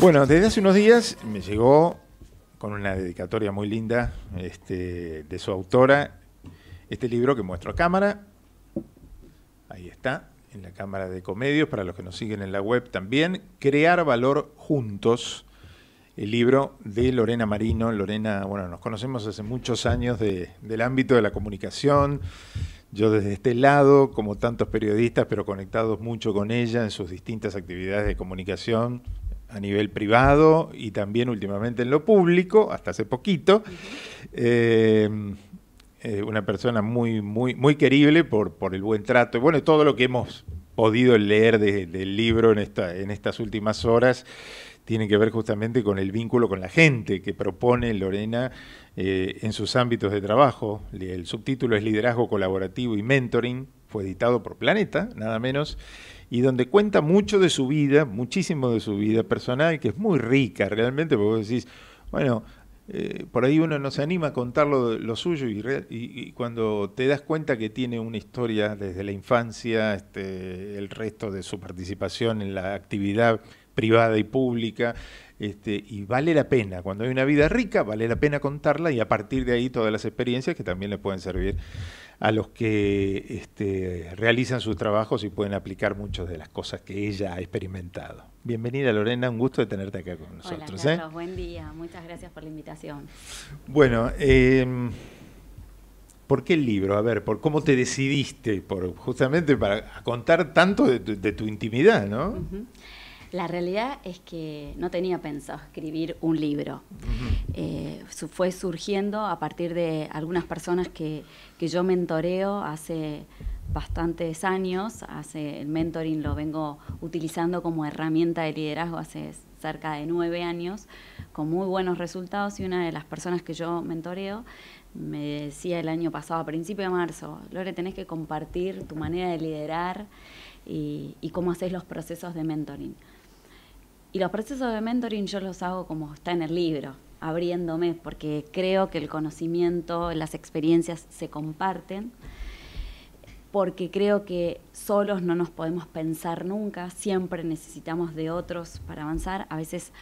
Bueno, desde hace unos días me llegó con una dedicatoria muy linda este, de su autora este libro que muestro a cámara. Ahí está, en la cámara de comedios, para los que nos siguen en la web también. Crear valor juntos, el libro de Lorena Marino. Lorena, bueno, nos conocemos hace muchos años del ámbito de la comunicación. Yo desde este lado, como tantos periodistas, pero conectados mucho con ella en sus distintas actividades de comunicación, a nivel privado y también últimamente en lo público, hasta hace poquito. Eh, eh, una persona muy, muy, muy querible por, por el buen trato. Bueno, todo lo que hemos podido leer del libro en, esta, en estas últimas horas tiene que ver justamente con el vínculo con la gente que propone Lorena eh, en sus ámbitos de trabajo. El subtítulo es Liderazgo Colaborativo y Mentoring, fue editado por Planeta, nada menos y donde cuenta mucho de su vida, muchísimo de su vida personal, que es muy rica realmente, porque vos decís, bueno, eh, por ahí uno no se anima a contar lo, suyo y, cuando te das cuenta que tiene una historia desde la infancia, este, el resto de su participación en la actividad privada y pública, este, y vale la pena, cuando hay una vida rica, vale la pena contarla y a partir de ahí todas las experiencias que también le pueden servir a los que este, realizan sus trabajos y pueden aplicar muchas de las cosas que ella ha experimentado. Bienvenida Lorena, un gusto de tenerte acá con nosotros. Hola, ¿eh? buen día, muchas gracias por la invitación. Bueno, em, ¿por qué el libro? A ver, por cómo te decidiste, por justamente para contar tanto de tu, intimidad, ¿no? La realidad es que no tenía pensado escribir un libro. Eh, fue surgiendo a partir de algunas personas que, que yo mentoreo hace bastantes años. Hace el mentoring lo vengo utilizando como herramienta de liderazgo hace cerca de nueve años, con muy buenos resultados. Y una de las personas que yo mentoreo me decía el año pasado, a principio de marzo, Lore, tenés que compartir tu manera de liderar y, cómo haces los procesos de mentoring. Y los procesos de mentoring yo los hago como está en el libro, abriéndome, porque creo que el conocimiento, las experiencias se comparten, porque creo que solos no nos podemos pensar nunca, siempre necesitamos de otros para avanzar. A veces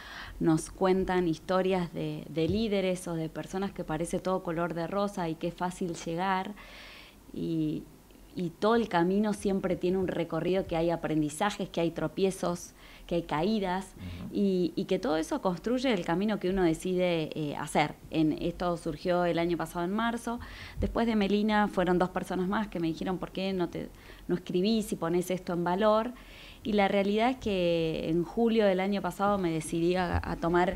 nos cuentan historias de, líderes o de personas que parece todo color de rosa y que es fácil llegar. Y, y todo el camino siempre tiene un recorrido que hay aprendizajes, que hay tropiezos, que hay caídas y, que todo eso construye el camino que uno decide eh, hacer. En, esto surgió el año pasado en marzo. Después de Melina fueron dos personas más que me dijeron por qué no, te, no escribís y pones esto en valor. Y la realidad es que en julio del año pasado me decidí a, tomar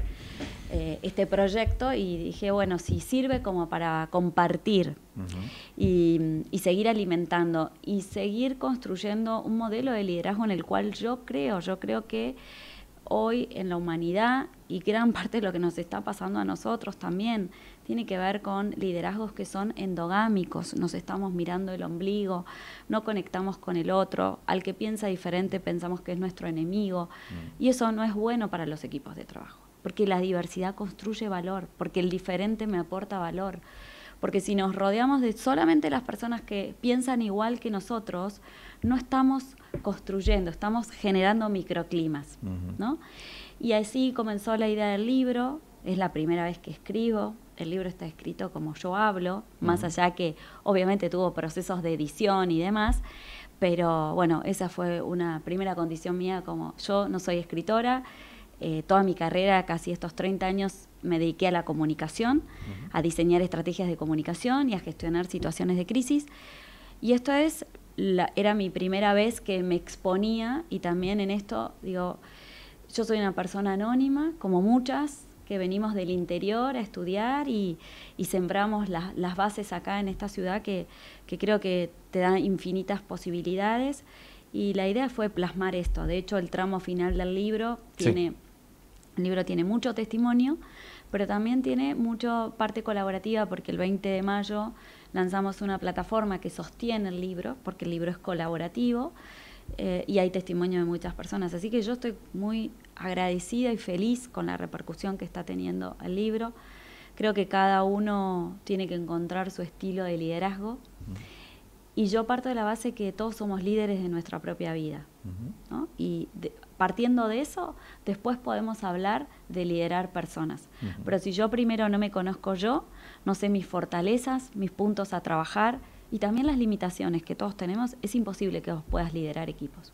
eh, este proyecto y dije, bueno, si sirve como para compartir y, y, seguir alimentando y seguir construyendo un modelo de liderazgo en el cual yo creo, yo creo que hoy en la humanidad y gran parte de lo que nos está pasando a nosotros también, tiene que ver con liderazgos que son endogámicos, nos estamos mirando el ombligo, no conectamos con el otro, al que piensa diferente pensamos que es nuestro enemigo mm. y eso no es bueno para los equipos de trabajo, porque la diversidad construye valor, porque el diferente me aporta valor. Porque si nos rodeamos de solamente las personas que piensan igual que nosotros, no estamos construyendo, estamos generando microclimas, ¿no? Y así comenzó la idea del libro, es la primera vez que escribo, el libro está escrito como yo hablo, más allá que obviamente tuvo procesos de edición y demás, pero bueno, esa fue una primera condición mía, como yo no soy escritora, eh, toda mi carrera, casi estos 30 años, me dediqué a la comunicación, a diseñar estrategias de comunicación y a gestionar situaciones de crisis, y esto es, era mi primera vez que me exponía y también en esto, digo, yo soy una persona anónima, como muchas, que venimos del interior a estudiar y, sembramos las bases acá en esta ciudad que, creo que te dan infinitas posibilidades. Y la idea fue plasmar esto. De hecho, el tramo final del libro tiene... El libro tiene mucho testimonio, pero también tiene mucha parte colaborativa porque el 20 de mayo lanzamos una plataforma que sostiene el libro, porque el libro es colaborativo eh, y hay testimonio de muchas personas. Así que yo estoy muy agradecida y feliz con la repercusión que está teniendo el libro. Creo que cada uno tiene que encontrar su estilo de liderazgo. Y yo parto de la base que todos somos líderes de nuestra propia vida. Y partiendo de eso, después podemos hablar de liderar personas. Pero si yo primero no me conozco yo, no sé mis fortalezas, mis puntos a trabajar y también las limitaciones que todos tenemos, es imposible que vos puedas liderar equipos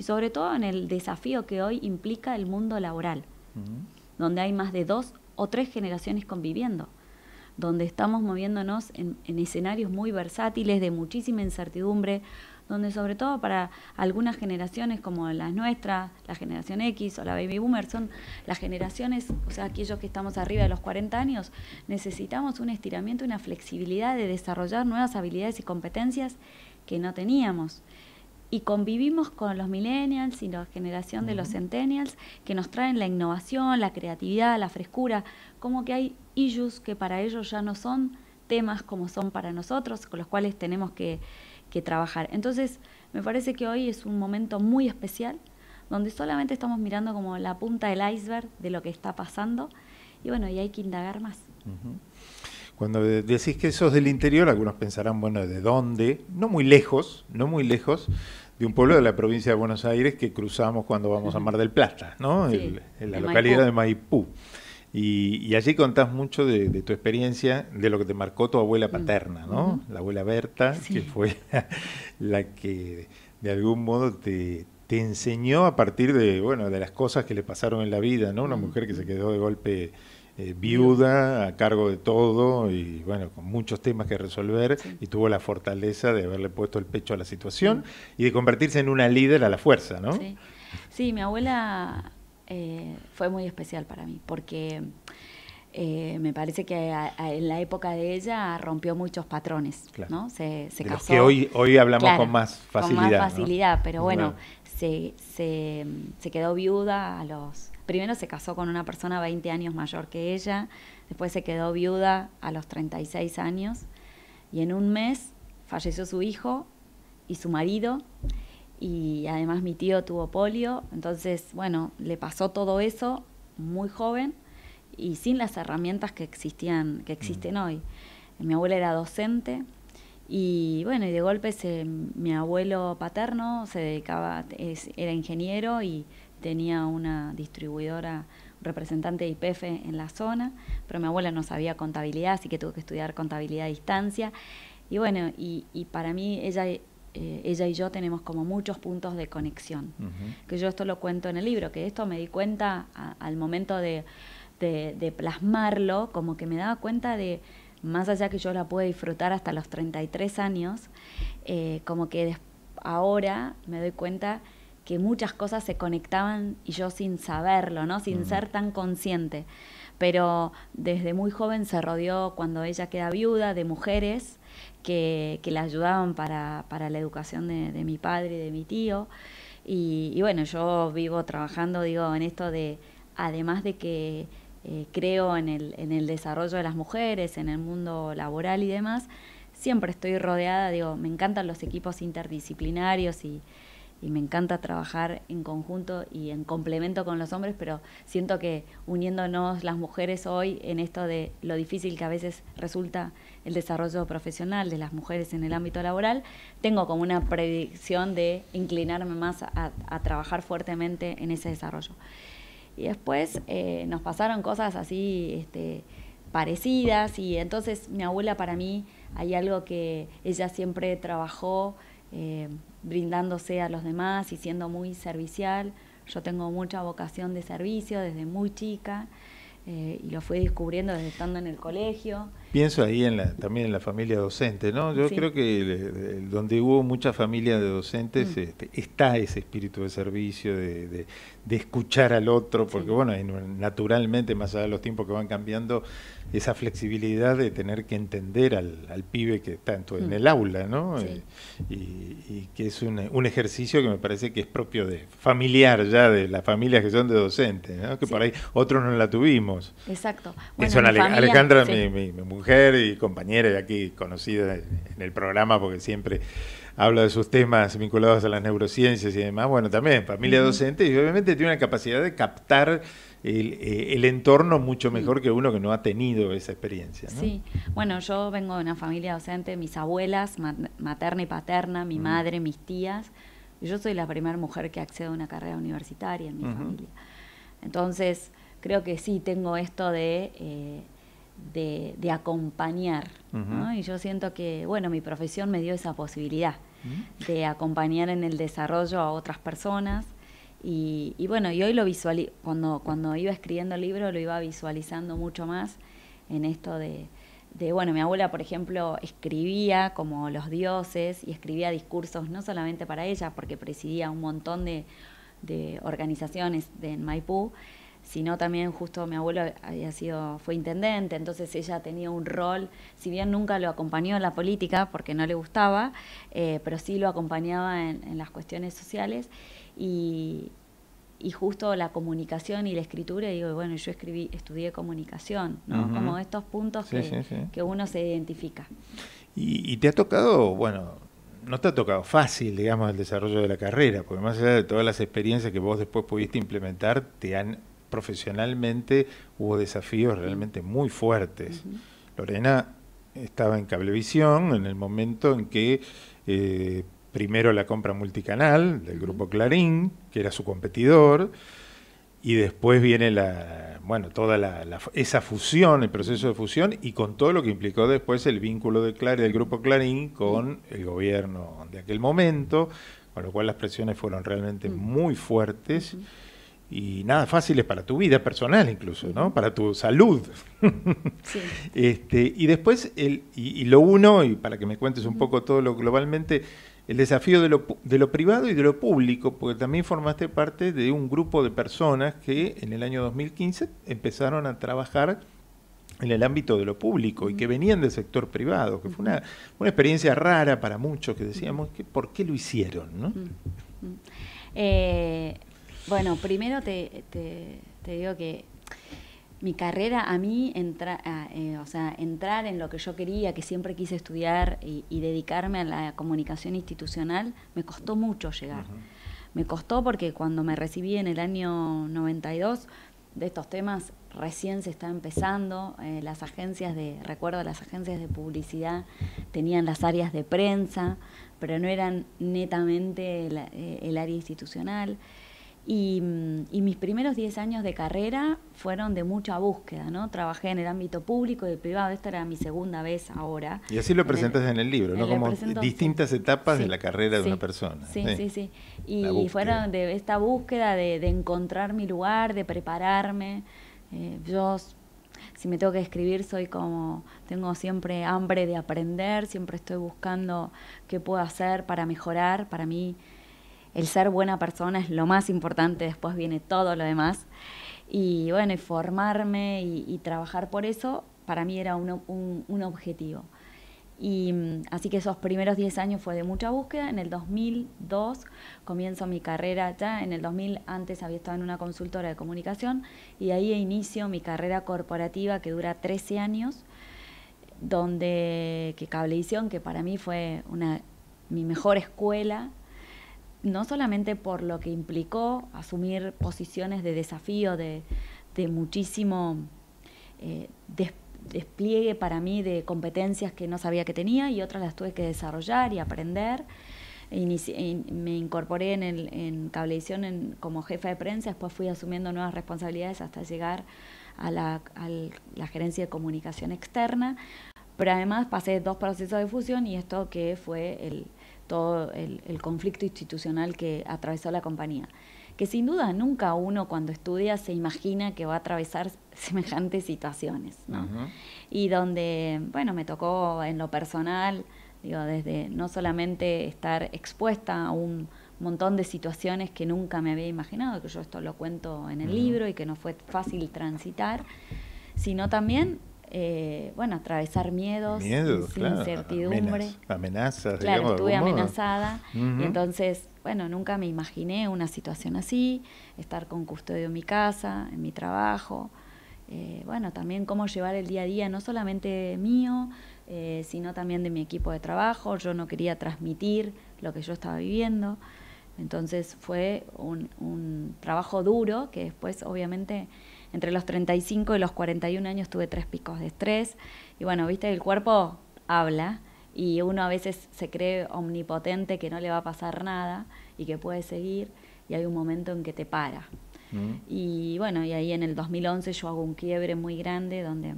y sobre todo en el desafío que hoy implica el mundo laboral, donde hay más de dos o tres generaciones conviviendo, donde estamos moviéndonos en, escenarios muy versátiles de muchísima incertidumbre, donde sobre todo para algunas generaciones como las nuestras, la generación X o la baby boomer, son las generaciones, o sea, aquellos que estamos arriba de los 40 años, necesitamos un estiramiento, una flexibilidad de desarrollar nuevas habilidades y competencias que no teníamos y convivimos con los millennials y la generación de los centennials que nos traen la innovación, la creatividad, la frescura, como que hay issues que para ellos ya no son temas como son para nosotros, con los cuales tenemos que, trabajar. Entonces, me parece que hoy es un momento muy especial, donde solamente estamos mirando como la punta del iceberg de lo que está pasando, y bueno, y hay que indagar más. Cuando decís que es del interior, algunos pensarán, bueno, ¿de dónde? No muy lejos, no muy lejos, de un pueblo de la provincia de Buenos Aires que cruzamos cuando vamos a Mar del Plata, ¿no? en la localidad de Maipú. Y, allí contás mucho de, tu experiencia, de lo que te marcó tu abuela mm. paterna, ¿no? La abuela Berta, que fue la, que de algún modo te, te, enseñó a partir de, bueno, de las cosas que le pasaron en la vida, ¿no? Una mm. mujer que se quedó de golpe eh, viuda, a cargo de todo y bueno, con muchos temas que resolver y tuvo la fortaleza de haberle puesto el pecho a la situación y de convertirse en una líder a la fuerza, ¿no? Sí, mi abuela eh, fue muy especial para mí porque eh, me parece que en la época de ella rompió muchos patrones, ¿no? Se, casó. que hoy, hoy hablamos con más facilidad. Con más facilidad, pero bueno, se, se quedó viuda a los primero se casó con una persona 20 años mayor que ella, después se quedó viuda a los 36 años y en un mes falleció su hijo y su marido y además mi tío tuvo polio, entonces bueno, le pasó todo eso muy joven y sin las herramientas que existían, que existen mm. hoy. Mi abuela era docente y bueno, y de golpe mi abuelo paterno se dedicaba, era ingeniero y tenía una distribuidora, representante de IPF en la zona, pero mi abuela no sabía contabilidad, así que tuvo que estudiar contabilidad a distancia. Y bueno, y, para mí ella, eh, ella y yo tenemos como muchos puntos de conexión, que yo esto lo cuento en el libro, que esto me di cuenta al momento de, plasmarlo, como que me daba cuenta de, más allá que yo la pude disfrutar hasta los 33 años, eh, como que ahora me doy cuenta que muchas cosas se conectaban y yo sin saberlo, ¿no? Sin ser tan consciente. Pero desde muy joven se rodeó, cuando ella queda viuda, de mujeres que, la ayudaban para, la educación de, mi padre y de mi tío. Y, bueno, yo vivo trabajando, digo, en esto de, además de que eh, creo en el, en el desarrollo de las mujeres, en el mundo laboral y demás, siempre estoy rodeada, digo, me encantan los equipos interdisciplinarios y, y me encanta trabajar en conjunto y en complemento con los hombres, pero siento que uniéndonos las mujeres hoy en esto de lo difícil que a veces resulta el desarrollo profesional de las mujeres en el ámbito laboral, tengo como una predicción de inclinarme más a, trabajar fuertemente en ese desarrollo. Y después eh, nos pasaron cosas así este, parecidas y entonces mi abuela para mí hay algo que ella siempre trabajó eh, brindándose a los demás y siendo muy servicial. Yo tengo mucha vocación de servicio desde muy chica eh, y lo fui descubriendo desde estando en el colegio. Pienso ahí en la, también en la familia docente, ¿no? Yo creo que donde hubo mucha familia de docentes mm. este, está ese espíritu de servicio, de, escuchar al otro, porque bueno, naturalmente, más allá de los tiempos que van cambiando, esa flexibilidad de tener que entender al, al pibe que está en, en el mm. aula, ¿no? Eh, y, que es un, un, ejercicio que me parece que es propio de familiar ya, de las familias que son de docentes, ¿no? Que por ahí otros no la tuvimos. Exacto. Bueno, Alejandra, mi, mi, mujer y compañera de aquí, conocida en el programa porque siempre habla de sus temas vinculados a las neurociencias y demás, bueno, también familia docente y obviamente tiene una capacidad de captar el, eh, entorno mucho mejor que uno que no ha tenido esa experiencia. Sí, bueno, yo vengo de una familia docente, mis abuelas, materna y paterna, mi madre, mis tías, yo soy la primera mujer que accede a una carrera universitaria en mi familia. Entonces, creo que sí tengo esto de... Eh, de, acompañar. Y yo siento que, bueno, mi profesión me dio esa posibilidad de acompañar en el desarrollo a otras personas. Y, bueno, y hoy lo cuando, cuando iba escribiendo el libro lo iba visualizando mucho más en esto de, bueno, mi abuela, por ejemplo, escribía como los dioses y escribía discursos no solamente para ella, porque presidía un montón de, organizaciones de, en Maipú, sino también justo mi abuelo había sido, fue intendente, entonces ella tenía un rol, si bien nunca lo acompañó en la política porque no le gustaba, eh, pero sí lo acompañaba en, las cuestiones sociales y, justo la comunicación y la escritura, digo, bueno, yo escribí, estudié comunicación, como estos puntos que, que, uno se identifica. Y, y te ha tocado, bueno, no te ha tocado fácil, digamos, el desarrollo de la carrera, porque más allá de todas las experiencias que vos después pudiste implementar, te han profesionalmente hubo desafíos realmente muy fuertes. Lorena estaba en Cablevisión en el momento en que eh, primero la compra multicanal del grupo Clarín, que era su competidor, y después viene la, bueno, toda esa fusión, el proceso de fusión, y con todo lo que implicó después el vínculo de del grupo Clarín con el gobierno de aquel momento, con lo cual las presiones fueron realmente muy fuertes y nada fáciles para tu vida personal incluso, ¿no? Para tu salud. este, y después, el, y, lo uno, y para que me cuentes un poco todo lo globalmente, el desafío de lo, privado y de lo público, porque también formaste parte de un grupo de personas que en el año 2015 empezaron a trabajar en el ámbito de lo público y que venían del sector privado, que fue una, experiencia rara para muchos que decíamos, que, ¿por qué lo hicieron? ¿no? Eh, bueno, primero te, digo que mi carrera a mí, eh, o sea, entrar en lo que yo quería, que siempre quise estudiar y, dedicarme a la comunicación institucional, me costó mucho llegar. Me costó porque cuando me recibí en el año 92, de estos temas recién se está empezando, eh, las agencias de, recuerdo, las agencias de publicidad tenían las áreas de prensa, pero no eran netamente eh, el área institucional. Mm, y, mis primeros 10 años de carrera fueron de mucha búsqueda, ¿no? Trabajé en el ámbito público y privado, esta era mi segunda vez ahora. Y así lo presentas en el, libro, ¿no? Como distintas etapas de la carrera de una persona. Sí, sí, sí. Y fueron de esta búsqueda de, encontrar mi lugar, de prepararme. Eh, yo, si me tengo que escribir, soy como, tengo siempre hambre de aprender, siempre estoy buscando qué puedo hacer para mejorar, para mí el ser buena persona es lo más importante, después viene todo lo demás. Y bueno, formarme y, trabajar por eso para mí era un, objetivo. Y mm, así que esos primeros 10 años fue de mucha búsqueda. En el 2002 comienzo mi carrera ya. En el 2000 antes había estado en una consultora de comunicación y ahí inicio mi carrera corporativa que dura 13 años, donde que Cablevisión, que para mí fue una, mi mejor escuela, no solamente por lo que implicó asumir posiciones de desafío, de, muchísimo eh, despliegue para mí de competencias que no sabía que tenía y otras las tuve que desarrollar y aprender. me incorporé en, el, en como jefa de prensa, después fui asumiendo nuevas responsabilidades hasta llegar a la, a la gerencia de comunicación externa, pero además pasé dos procesos de fusión y esto que fue el, todo el, conflicto institucional que atravesó la compañía que sin duda nunca uno cuando estudia se imagina que va a atravesar semejantes situaciones, Y donde, bueno, me tocó en lo personal, digo, desde no solamente estar expuesta a un montón de situaciones que nunca me había imaginado, que yo esto lo cuento en el libro y que no fue fácil transitar, sino también eh, bueno, atravesar miedos, miedos incertidumbre. Amenazas, claro, estuve amenazada. Y entonces, bueno, nunca me imaginé una situación así, estar con custodio en mi casa, en mi trabajo. Eh, bueno, también cómo llevar el día a día, no solamente mío, eh, sino también de mi equipo de trabajo. Yo no quería transmitir lo que yo estaba viviendo. Entonces fue un, un trabajo duro que después, obviamente, entre los 35 y los 41 años tuve tres picos de estrés. Y bueno, viste, el cuerpo habla y uno a veces se cree omnipotente que no le va a pasar nada y que puede seguir y hay un momento en que te para. Mm. Y bueno, y ahí en el 2011 yo hago un quiebre muy grande donde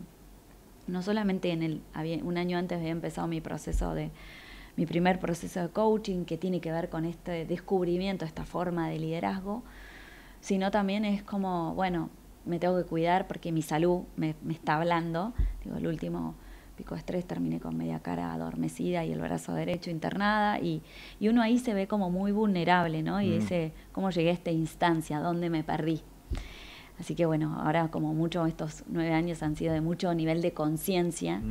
no solamente en el un año antes había empezado mi proceso de mi primer proceso de coaching que tiene que ver con este descubrimiento, esta forma de liderazgo, sino también es como, bueno, me tengo que cuidar porque mi salud me, está hablando. Digo, el último pico de estrés terminé con media cara adormecida y el brazo derecho internada y, y uno ahí se ve como muy vulnerable, ¿no? Y mm. dice, ¿cómo llegué a esta instancia? ¿Dónde me perdí? Así que bueno, ahora como mucho estos nueve años han sido de mucho nivel de conciencia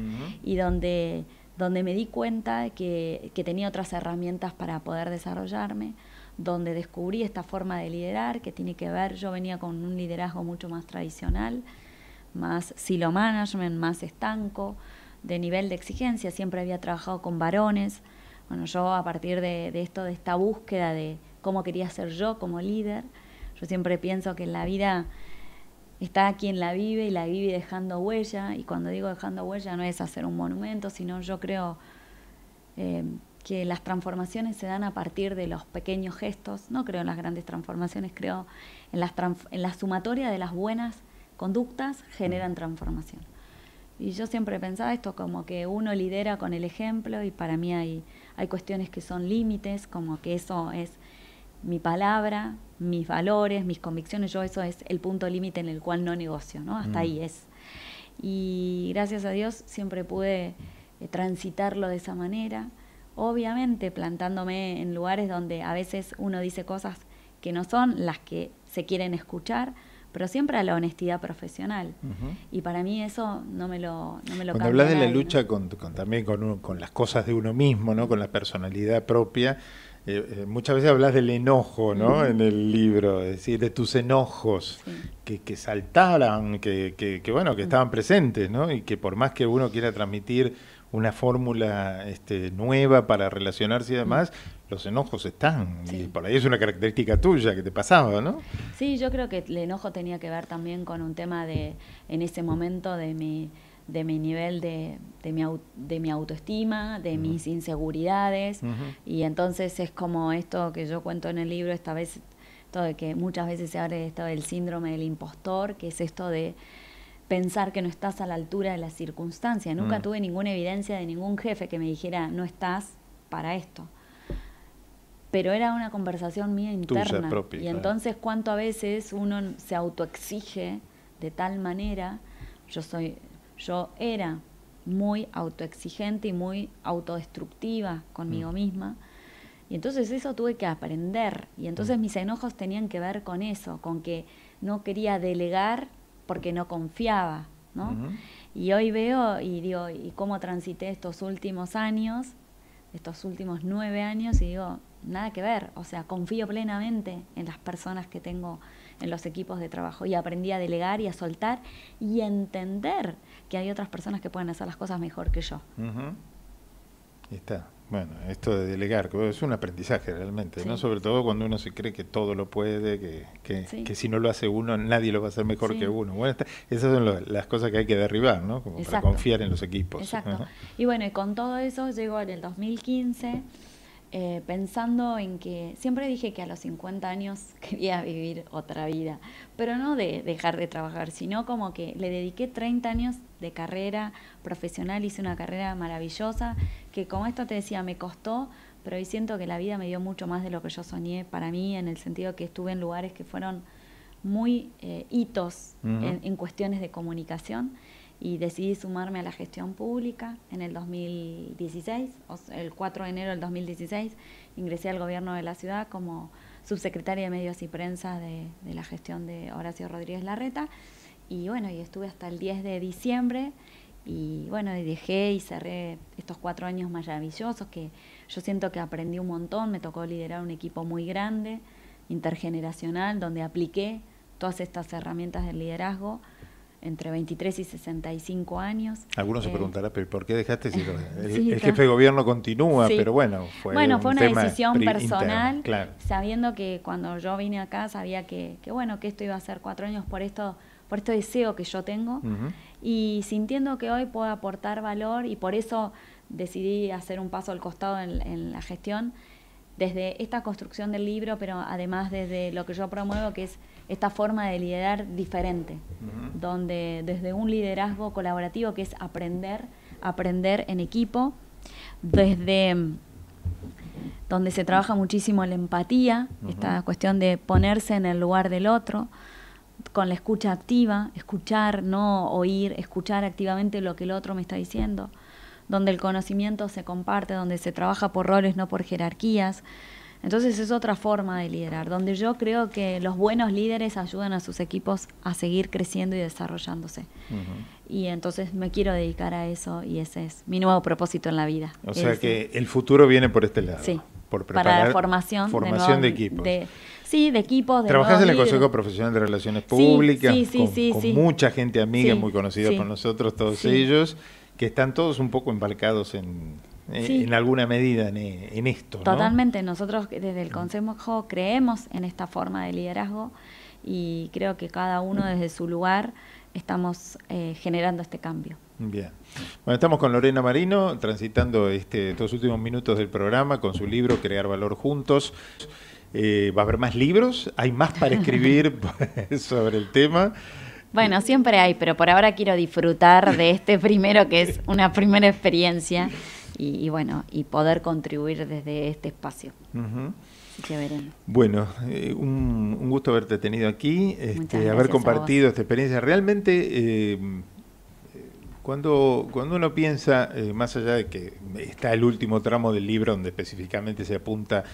y donde, donde me di cuenta que, que tenía otras herramientas para poder desarrollarme, donde descubrí esta forma de liderar que tiene que ver, yo venía con un liderazgo mucho más tradicional, más silo management, más estanco, de nivel de exigencia, siempre había trabajado con varones. Bueno, yo a partir de, esto, de esta búsqueda de cómo quería ser yo como líder, yo siempre pienso que la vida está quien la vive y la vive dejando huella. Y cuando digo dejando huella no es hacer un monumento, sino yo creo eh, que las transformaciones se dan a partir de los pequeños gestos, no creo en las grandes transformaciones, creo en, la sumatoria de las buenas conductas generan transformación. Y yo siempre pensaba esto como que uno lidera con el ejemplo y para mí hay, hay cuestiones que son límites, como que eso es mi palabra, mis valores, mis convicciones, yo eso es el punto límite en el cual no negocio, ¿no? Hasta mm. ahí es. Y gracias a Dios siempre pude eh, transitarlo de esa manera obviamente plantándome en lugares donde a veces uno dice cosas que no son las que se quieren escuchar, pero siempre a la honestidad profesional. Y para mí eso no me lo, no Cuando hablas de la lucha con, también con, las cosas de uno mismo, ¿no? con la personalidad propia, eh, eh, muchas veces hablas del enojo, ¿no? En el libro, es decir, de tus enojos que, que, saltaran, que, bueno, que estaban presentes, ¿no? Y que por más que uno quiera transmitir una fórmula este, nueva para relacionarse y demás, los enojos están. Y por ahí es una característica tuya que te pasaba, ¿no? Sí, yo creo que el enojo tenía que ver también con un tema de, en ese momento, de mi, de mi nivel de, de, mi, autoestima, de mis inseguridades. Y entonces es como esto que yo cuento en el libro, esta vez, todo de que muchas veces se habla de esto del síndrome del impostor, que es esto de pensar que no estás a la altura de la circunstancia. Nunca mm. tuve ninguna evidencia de ningún jefe que me dijera, no estás para esto. Pero era una conversación mía interna. y entonces cuánto a veces uno se autoexige de tal manera, yo soy, yo era muy autoexigente y muy autodestructiva conmigo mm. misma. Y entonces eso tuve que aprender. Y entonces mm. mis enojos tenían que ver con eso, con que no quería delegar porque no confiaba, ¿no? Y hoy veo y digo, ¿y cómo transité estos últimos años, estos últimos nueve años? Y digo, nada que ver, o sea, confío plenamente en las personas que tengo en los equipos de trabajo y aprendí a delegar y a soltar y entender que hay otras personas que pueden hacer las cosas mejor que yo. Está, bueno, esto de delegar, es un aprendizaje realmente, ¿no? Sobre todo cuando uno se cree que todo lo puede, que, que, si no lo hace uno, nadie lo va a hacer mejor que uno. Bueno, esas son las cosas que hay que derribar, ¿no? para confiar en los equipos. Exacto. Y bueno, con todo eso llegó en el 2015 eh, pensando en que siempre dije que a los 50 años quería vivir otra vida, pero no de dejar de trabajar, sino como que le dediqué 30 años de carrera profesional, hice una carrera maravillosa, que como esto te decía, me costó, pero hoy siento que la vida me dio mucho más de lo que yo soñé para mí, en el sentido que estuve en lugares que fueron muy eh, hitos en, cuestiones de comunicación y decidí sumarme a la gestión pública en el 2016, el 4 de enero del 2016 ingresé al gobierno de la ciudad como subsecretaria de medios y prensa de, la gestión de Horacio Rodríguez Larreta y bueno, y estuve hasta el 10 de diciembre y bueno, dejé y cerré estos cuatro años maravillosos que yo siento que aprendí un montón, me tocó liderar un equipo muy grande, intergeneracional, donde apliqué todas estas herramientas del liderazgo entre 23 y 65 años. Algunos se eh, preguntarán, por qué dejaste? el, jefe de gobierno continúa, pero bueno, fue, bueno, fue una decisión personal, sabiendo que cuando yo vine acá sabía que, bueno, que esto iba a ser cuatro años por esto por este deseo que yo tengo y sintiendo que hoy puedo aportar valor y por eso decidí hacer un paso al costado en la gestión desde esta construcción del libro, pero además desde lo que yo promuevo, que es esta forma de liderar diferente, donde desde un liderazgo colaborativo, que es aprender, aprender en equipo, desde donde se trabaja muchísimo la empatía, esta cuestión de ponerse en el lugar del otro, con la escucha activa, escuchar, no oír, escuchar activamente lo que el otro me está diciendo, donde el conocimiento se comparte, donde se trabaja por roles, no por jerarquías. Entonces es otra forma de liderar, donde yo creo que los buenos líderes ayudan a sus equipos a seguir creciendo y desarrollándose. Y entonces me quiero dedicar a eso y ese es mi nuevo propósito en la vida. O sea este. que el futuro viene por este lado. Sí. Por preparar para la formación, formación de, equipos. sí, de equipos. De en el Consejo Profesional de Relaciones Públicas, con, mucha gente amiga, muy conocida por nosotros, todos ellos que están todos un poco embarcados en, eh, alguna medida en, eh, esto. Totalmente, nosotros desde el Consejo creemos en esta forma de liderazgo y creo que cada uno desde su lugar estamos eh, generando este cambio. Bien. Bueno, estamos con Lorena Marino transitando este, estos últimos minutos del programa con su libro Crear Valor Juntos. ¿Va a haber más libros? ¿Hay más para escribir sobre el tema? Bueno, siempre hay, pero por ahora quiero disfrutar de este primero que es una primera experiencia y, bueno, y poder contribuir desde este espacio. Bueno, eh, un, gusto haberte tenido aquí, este, haber compartido esta experiencia. Realmente, eh, cuando, cuando uno piensa, eh, más allá de que está el último tramo del libro donde específicamente se apunta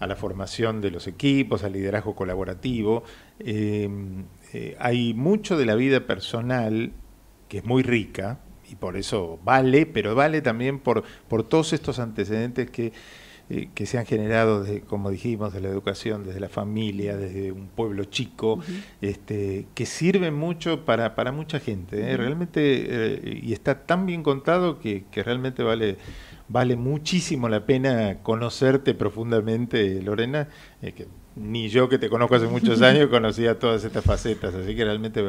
a la formación de los equipos, al liderazgo colaborativo, eh, hay mucho de la vida personal que es muy rica y por eso vale, pero vale también por, por todos estos antecedentes que, eh, que se han generado, como dijimos, de la educación, desde la familia, desde un pueblo chico, este, que sirve mucho para, para mucha gente. ¿eh? Realmente, y está tan bien contado que, realmente vale, vale muchísimo la pena conocerte profundamente, Lorena, ni yo que te conozco hace muchos años conocía todas estas facetas, así que realmente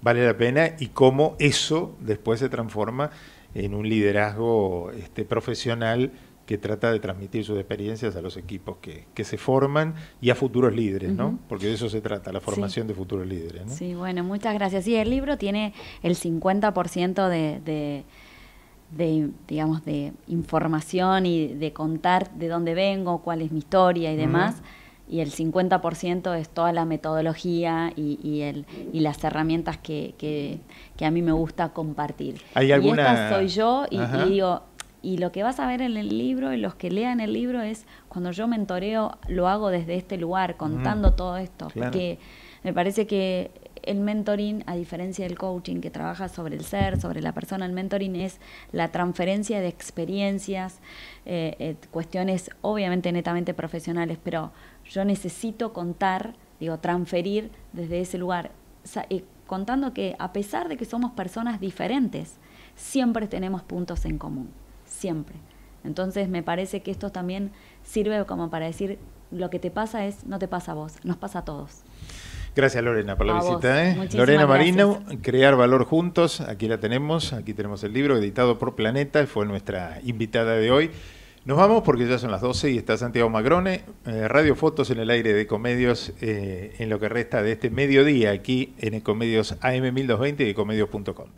vale la pena y cómo eso después se transforma en un liderazgo este, profesional que trata de transmitir sus experiencias a los equipos que, que se forman y a futuros líderes, ¿no? Porque de eso se trata, la formación de futuros líderes, Sí, bueno, muchas gracias. Sí, el libro tiene el 50% de, de de, digamos, de información y de contar de dónde vengo, cuál es mi historia y demás y el 50% es toda la metodología y, y, el, las herramientas que, a mí me gusta compartir. Y esta soy yo y, y, digo, y lo que vas a ver en el libro y los que lean el libro es cuando yo mentoreo, lo hago desde este lugar, contando mm, todo esto. Porque me parece que el mentoring, a diferencia del coaching que trabaja sobre el ser, sobre la persona, el mentoring es la transferencia de experiencias, eh, eh, cuestiones obviamente netamente profesionales, pero yo necesito contar, digo, transferir desde ese lugar, contando que a pesar de que somos personas diferentes, siempre tenemos puntos en común, siempre. Entonces me parece que esto también sirve como para decir, lo que te pasa es, no te pasa a vos, nos pasa a todos. Gracias Lorena por la visita. ¿eh? Lorena Marino, Crear Valor Juntos, aquí la tenemos, aquí tenemos el libro editado por Planeta, fue nuestra invitada de hoy. Nos vamos porque ya son las 12 y está Santiago Magrone, eh, Radio Fotos en el aire de Comedios eh, en lo que resta de este mediodía aquí en Comedios am 1020 y Comedios.com.